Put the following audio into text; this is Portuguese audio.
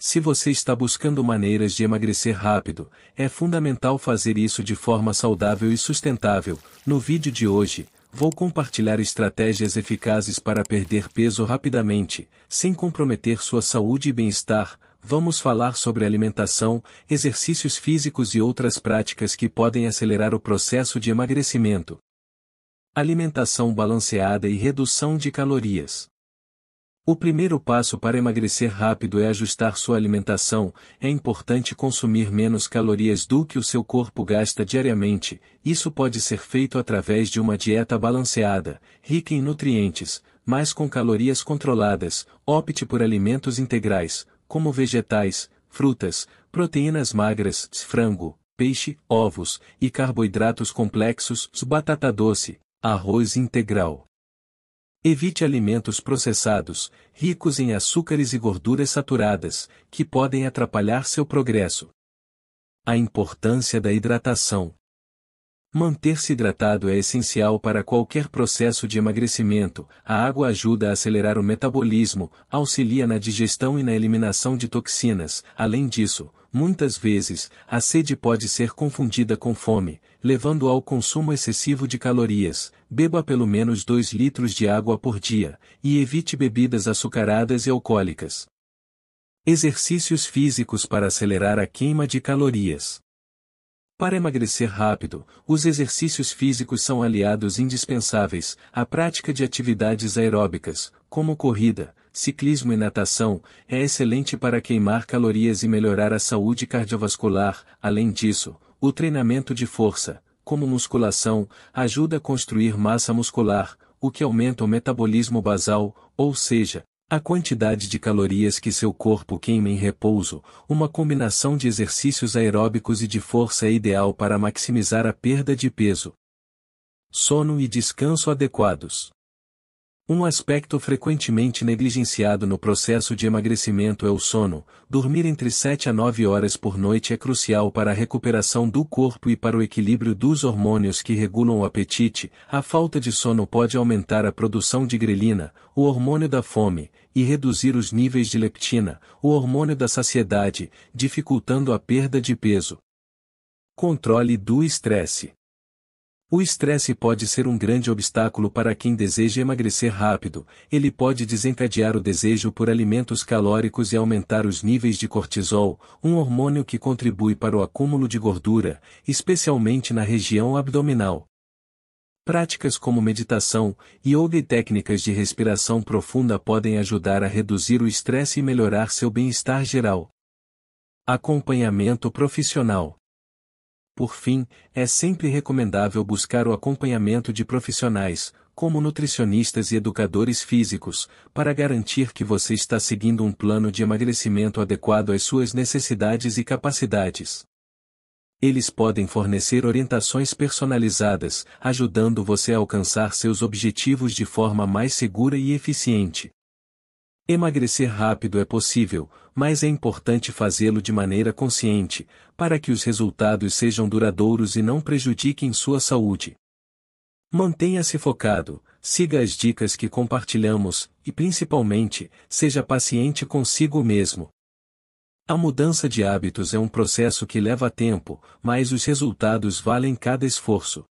Se você está buscando maneiras de emagrecer rápido, é fundamental fazer isso de forma saudável e sustentável. No vídeo de hoje, vou compartilhar estratégias eficazes para perder peso rapidamente, sem comprometer sua saúde e bem-estar. Vamos falar sobre alimentação, exercícios físicos e outras práticas que podem acelerar o processo de emagrecimento. Alimentação balanceada e redução de calorias. O primeiro passo para emagrecer rápido é ajustar sua alimentação, é importante consumir menos calorias do que o seu corpo gasta diariamente, isso pode ser feito através de uma dieta balanceada, rica em nutrientes, mas com calorias controladas, opte por alimentos integrais, como vegetais, frutas, proteínas magras, frango, peixe, ovos, e carboidratos complexos, batata doce, arroz integral. Evite alimentos processados, ricos em açúcares e gorduras saturadas, que podem atrapalhar seu progresso. A importância da hidratação. Manter-se hidratado é essencial para qualquer processo de emagrecimento. A água ajuda a acelerar o metabolismo, auxilia na digestão e na eliminação de toxinas. Além disso, muitas vezes, a sede pode ser confundida com fome, levando ao consumo excessivo de calorias. Beba pelo menos 2 litros de água por dia, e evite bebidas açucaradas e alcoólicas. Exercícios físicos para acelerar a queima de calorias. Para emagrecer rápido, os exercícios físicos são aliados indispensáveis à prática de atividades aeróbicas, como corrida, Ciclismo e natação é excelente para queimar calorias e melhorar a saúde cardiovascular. Além disso, o treinamento de força, como musculação, ajuda a construir massa muscular, o que aumenta o metabolismo basal, ou seja, a quantidade de calorias que seu corpo queima em repouso, uma combinação de exercícios aeróbicos e de força é ideal para maximizar a perda de peso. Sono e descanso adequados. Um aspecto frequentemente negligenciado no processo de emagrecimento é o sono. Dormir entre 7 a 9 horas por noite é crucial para a recuperação do corpo e para o equilíbrio dos hormônios que regulam o apetite. A falta de sono pode aumentar a produção de grelina, o hormônio da fome, e reduzir os níveis de leptina, o hormônio da saciedade, dificultando a perda de peso. Controle do estresse. O estresse pode ser um grande obstáculo para quem deseja emagrecer rápido, ele pode desencadear o desejo por alimentos calóricos e aumentar os níveis de cortisol, um hormônio que contribui para o acúmulo de gordura, especialmente na região abdominal. Práticas como meditação, yoga e técnicas de respiração profunda podem ajudar a reduzir o estresse e melhorar seu bem-estar geral. Acompanhamento profissional por fim, é sempre recomendável buscar o acompanhamento de profissionais, como nutricionistas e educadores físicos, para garantir que você está seguindo um plano de emagrecimento adequado às suas necessidades e capacidades. Eles podem fornecer orientações personalizadas, ajudando você a alcançar seus objetivos de forma mais segura e eficiente. Emagrecer rápido é possível, mas é importante fazê-lo de maneira consciente, para que os resultados sejam duradouros e não prejudiquem sua saúde. Mantenha-se focado, siga as dicas que compartilhamos, e principalmente, seja paciente consigo mesmo. A mudança de hábitos é um processo que leva tempo, mas os resultados valem cada esforço.